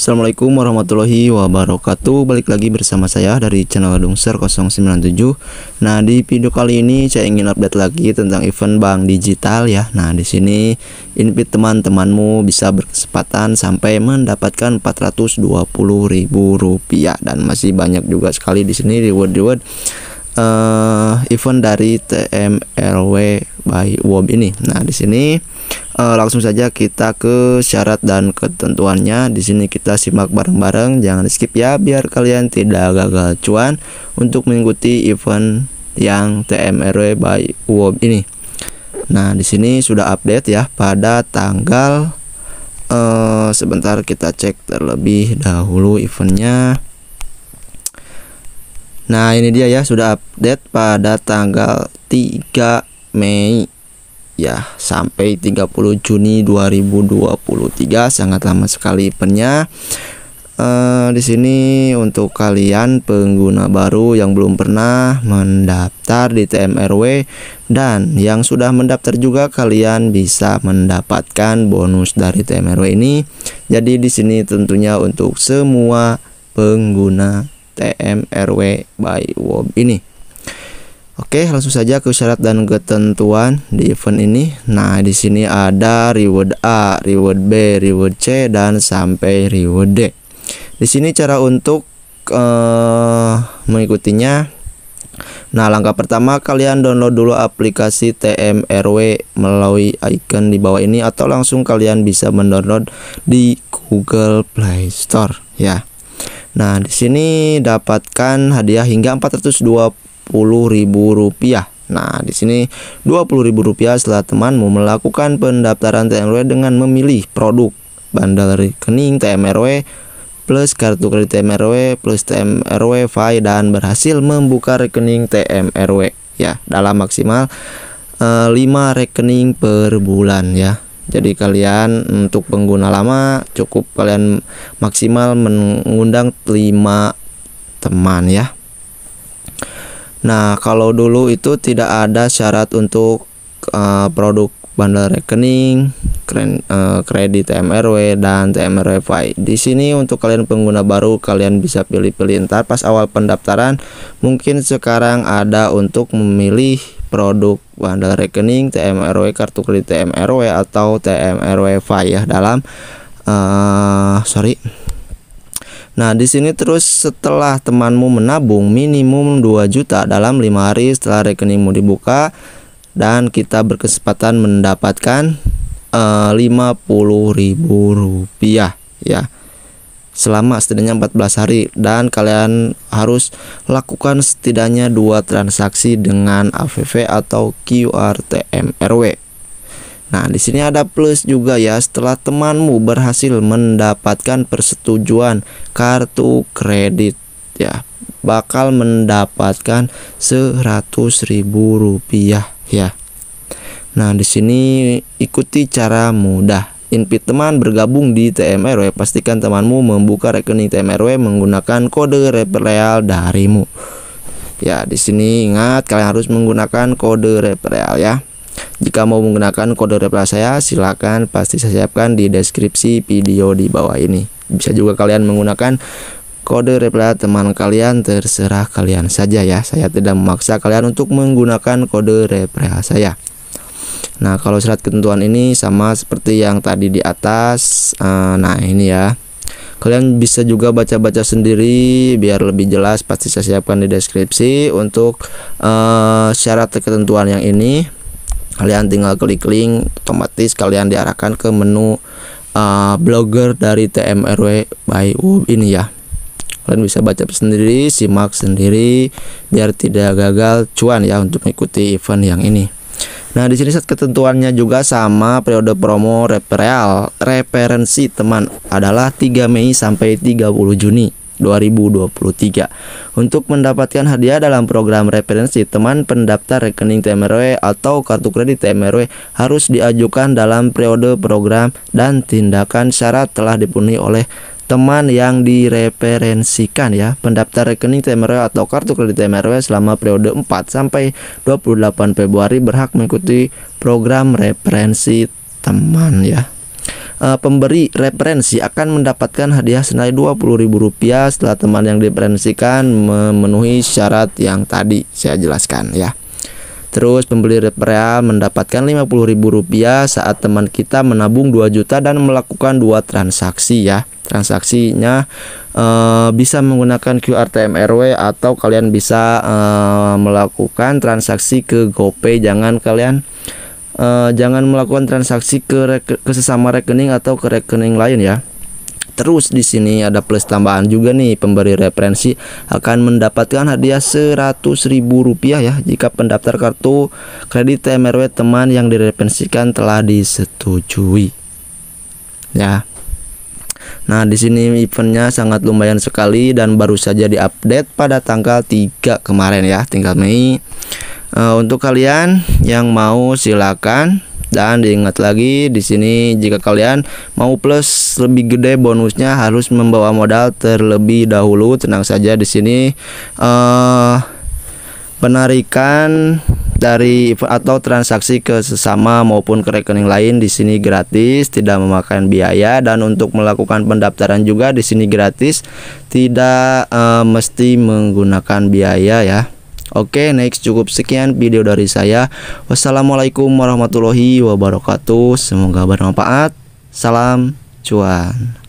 Assalamualaikum warahmatullahi wabarakatuh Balik lagi bersama saya dari channel Dungser 097 Nah di video kali ini saya ingin update lagi tentang event bank digital ya Nah di sini invite teman-temanmu bisa berkesempatan sampai mendapatkan 420 ribu rupiah Dan masih banyak juga sekali di sini reward-reward uh, event dari TMLW by WOB ini. Nah, di sini uh, langsung saja kita ke syarat dan ketentuannya. Di sini kita simak bareng-bareng, jangan di skip ya biar kalian tidak gagal cuan untuk mengikuti event yang TMLW by WOB ini. Nah, di sini sudah update ya pada tanggal uh, sebentar kita cek terlebih dahulu eventnya Nah ini dia ya sudah update pada tanggal 3 Mei ya sampai 30 Juni 2023 sangat lama sekali penya uh, eh, di sini untuk kalian pengguna baru yang belum pernah mendaftar di TMRW dan yang sudah mendaftar juga kalian bisa mendapatkan bonus dari TMRW ini jadi di sini tentunya untuk semua pengguna TMRW by WOB ini. Oke, langsung saja ke syarat dan ketentuan di event ini. Nah, di sini ada reward A, reward B, reward C dan sampai reward D. Di sini cara untuk uh, mengikutinya. Nah, langkah pertama kalian download dulu aplikasi TMRW melalui icon di bawah ini atau langsung kalian bisa mendownload di Google Play Store ya. Nah, di sini dapatkan hadiah hingga 420.000 rupiah. Nah, di sini Rp20.000 setelah temanmu melakukan pendaftaran TMRW dengan memilih produk bandar rekening TMRW plus kartu kredit TMRW plus TMRW Fi dan berhasil membuka rekening TMRW ya dalam maksimal 5 eh, rekening per bulan ya. Jadi kalian untuk pengguna lama cukup kalian maksimal mengundang 5 teman ya. Nah, kalau dulu itu tidak ada syarat untuk uh, produk bandar rekening, eh, kredit TMRW dan TMRW Di sini untuk kalian pengguna baru kalian bisa pilih-pilih ntar pas awal pendaftaran. Mungkin sekarang ada untuk memilih produk bandar rekening TMRW kartu kredit TMRW atau TMRW ya dalam uh, sorry Nah, di sini terus setelah temanmu menabung minimum 2 juta dalam lima hari setelah rekeningmu dibuka, dan kita berkesempatan mendapatkan Rp50.000 eh, uh, ya selama setidaknya 14 hari dan kalian harus lakukan setidaknya dua transaksi dengan AVV atau QRTMRW. Nah, di sini ada plus juga ya setelah temanmu berhasil mendapatkan persetujuan kartu kredit ya bakal mendapatkan Rp100.000 ya. Nah, di sini ikuti cara mudah. Invite teman bergabung di TMRW. Pastikan temanmu membuka rekening TMRW menggunakan kode referral darimu. Ya, di sini ingat kalian harus menggunakan kode referral ya. Jika mau menggunakan kode referral saya, silakan pasti saya siapkan di deskripsi video di bawah ini. Bisa juga kalian menggunakan kode reply teman kalian terserah kalian saja ya saya tidak memaksa kalian untuk menggunakan kode reply saya nah kalau syarat ketentuan ini sama seperti yang tadi di atas eh, nah ini ya kalian bisa juga baca-baca sendiri biar lebih jelas pasti saya siapkan di deskripsi untuk eh, syarat ketentuan yang ini kalian tinggal klik link otomatis kalian diarahkan ke menu uh, blogger dari TMRW by Wub ini ya kalian bisa baca sendiri simak sendiri biar tidak gagal cuan ya untuk mengikuti event yang ini Nah, di sini set ketentuannya juga sama periode promo referral referensi teman adalah 3 Mei sampai 30 Juni 2023. Untuk mendapatkan hadiah dalam program referensi, teman pendaftar rekening TMRW atau kartu kredit TMRW harus diajukan dalam periode program dan tindakan syarat telah dipenuhi oleh teman yang direferensikan ya pendaftar rekening TMRW atau kartu kredit TMRW selama periode 4 sampai 28 Februari berhak mengikuti program referensi teman ya e, pemberi referensi akan mendapatkan hadiah senilai Rp20.000 setelah teman yang direferensikan memenuhi syarat yang tadi saya jelaskan ya. Terus pembeli real mendapatkan Rp50.000 saat teman kita menabung 2 juta dan melakukan dua transaksi ya. Transaksinya e, bisa menggunakan QR TMRW atau kalian bisa e, melakukan transaksi ke GoPay. Jangan kalian e, jangan melakukan transaksi ke, ke sesama rekening atau ke rekening lain ya terus di sini ada plus tambahan juga nih pemberi referensi akan mendapatkan hadiah Rp100.000 ya jika pendaftar kartu kredit TMRW teman yang direferensikan telah disetujui ya Nah, di sini eventnya sangat lumayan sekali dan baru saja diupdate pada tanggal 3 kemarin ya, tinggal Mei. Uh, untuk kalian yang mau silakan dan diingat lagi di sini jika kalian mau plus lebih gede bonusnya harus membawa modal terlebih dahulu. Tenang saja di sini uh, penarikan dari atau transaksi ke sesama maupun ke rekening lain di sini gratis, tidak memakan biaya dan untuk melakukan pendaftaran juga di sini gratis, tidak uh, mesti menggunakan biaya ya. Oke, next cukup sekian video dari saya. Wassalamualaikum warahmatullahi wabarakatuh. Semoga bermanfaat. Salam cuan.